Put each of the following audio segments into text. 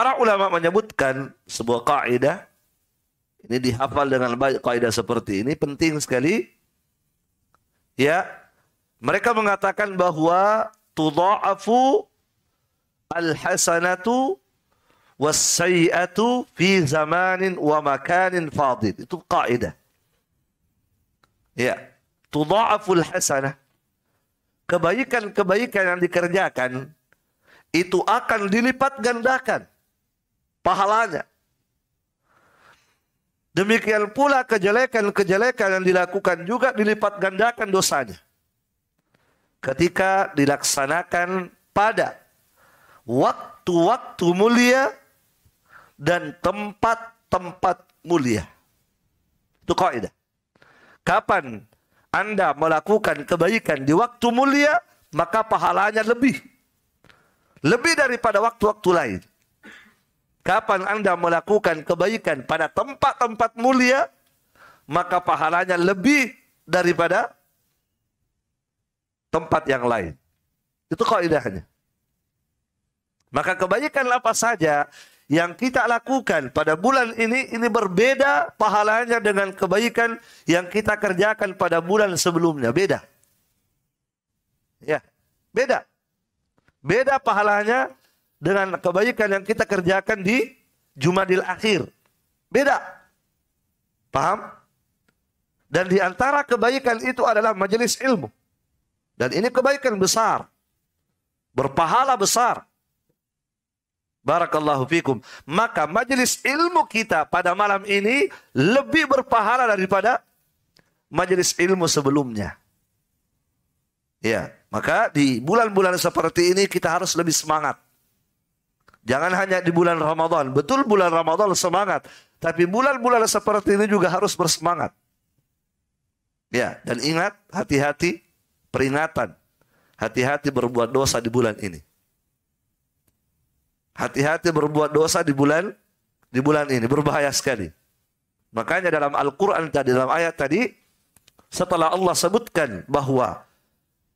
Para ulama menyebutkan sebuah kaidah ini dihafal dengan baik kaidah seperti ini penting sekali. Ya, mereka mengatakan bahwa tudhafu al-hasanatu was fi zamanin wa makanin fadil. Itu kaidah. Ya, tudhafu al-hasanah. Kebaikan-kebaikan yang dikerjakan itu akan dilipat gandakan pahalanya. Demikian pula kejelekan-kejelekan yang dilakukan juga dilipat gandakan dosanya. Ketika dilaksanakan pada waktu-waktu mulia dan tempat-tempat mulia. Itu kaidah. Kapan Anda melakukan kebaikan di waktu mulia, maka pahalanya lebih. Lebih daripada waktu-waktu lain. Kapan Anda melakukan kebaikan pada tempat-tempat mulia, maka pahalanya lebih daripada tempat yang lain. Itu idahnya. Maka kebaikan apa saja yang kita lakukan pada bulan ini ini berbeda pahalanya dengan kebaikan yang kita kerjakan pada bulan sebelumnya, beda. Ya, beda. Beda pahalanya dengan kebaikan yang kita kerjakan di Jumadil akhir. Beda. Paham? Dan di antara kebaikan itu adalah majelis ilmu. Dan ini kebaikan besar. Berpahala besar. Barakallahu fikum. Maka majelis ilmu kita pada malam ini lebih berpahala daripada majelis ilmu sebelumnya. Ya, maka di bulan-bulan seperti ini kita harus lebih semangat. Jangan hanya di bulan Ramadan. Betul bulan Ramadan semangat. Tapi bulan-bulan seperti ini juga harus bersemangat. Ya, dan ingat hati-hati peringatan. Hati-hati berbuat dosa di bulan ini. Hati-hati berbuat dosa di bulan di bulan ini berbahaya sekali. Makanya dalam Al-Qur'an tadi dalam ayat tadi setelah Allah sebutkan bahwa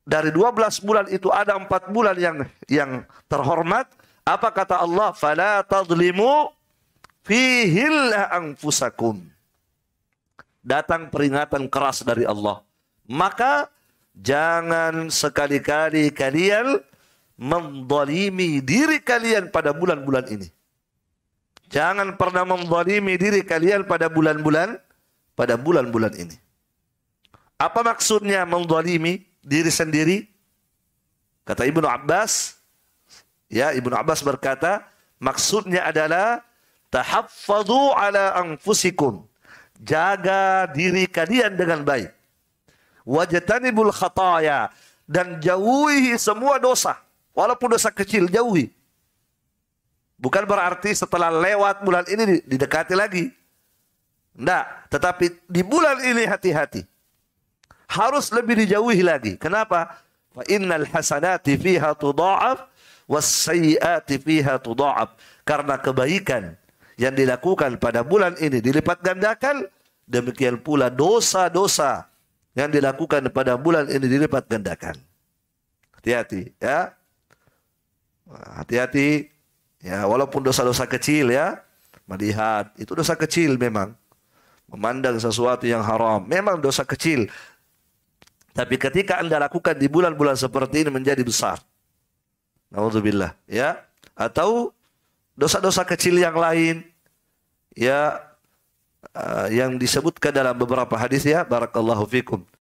dari 12 bulan itu ada 4 bulan yang yang terhormat, apa kata Allah? Fala tadlimu fihil anfusakum. Datang peringatan keras dari Allah. Maka jangan sekali-kali kalian mendolimi diri kalian pada bulan-bulan ini. Jangan pernah mendolimi diri kalian pada bulan-bulan pada bulan-bulan ini. Apa maksudnya mendolimi diri sendiri? Kata Ibnu Abbas, Ya, Ibnu Abbas berkata, maksudnya adalah tahaffadhu ala anfusikum. Jaga diri kalian dengan baik. Wajtanibul khataya dan jauhi semua dosa, walaupun dosa kecil, jauhi. Bukan berarti setelah lewat bulan ini didekati lagi. Tidak, tetapi di bulan ini hati-hati. Harus lebih dijauhi lagi. Kenapa? Fa innal hasanati fiha tudha'af wasayyati fiha tudha'ab karena kebaikan yang dilakukan pada bulan ini dilipat gandakan demikian pula dosa-dosa yang dilakukan pada bulan ini dilipat gandakan hati-hati ya hati-hati ya walaupun dosa-dosa kecil ya melihat itu dosa kecil memang memandang sesuatu yang haram memang dosa kecil tapi ketika Anda lakukan di bulan-bulan seperti ini menjadi besar Alhamdulillah, ya. Atau dosa-dosa kecil yang lain ya uh, yang disebutkan dalam beberapa hadis ya barakallahu fikum.